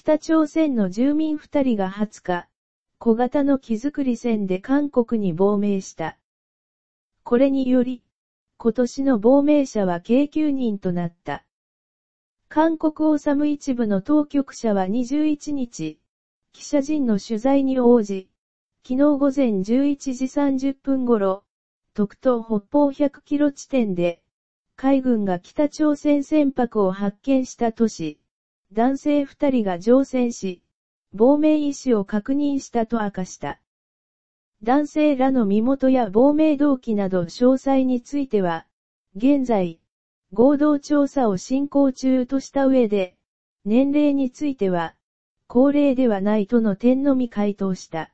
北朝鮮の住民2人が20日、小型の木造り船で韓国に亡命した。これにより、今年の亡命者は計9人となった。韓国をム一部の当局者は21日、記者陣の取材に応じ、昨日午前11時30分頃、特東北方100キロ地点で、海軍が北朝鮮船舶を発見した都市、男性二人が乗船し、亡命意思を確認したと明かした。男性らの身元や亡命動機など詳細については、現在、合同調査を進行中とした上で、年齢については、高齢ではないとの点のみ回答した。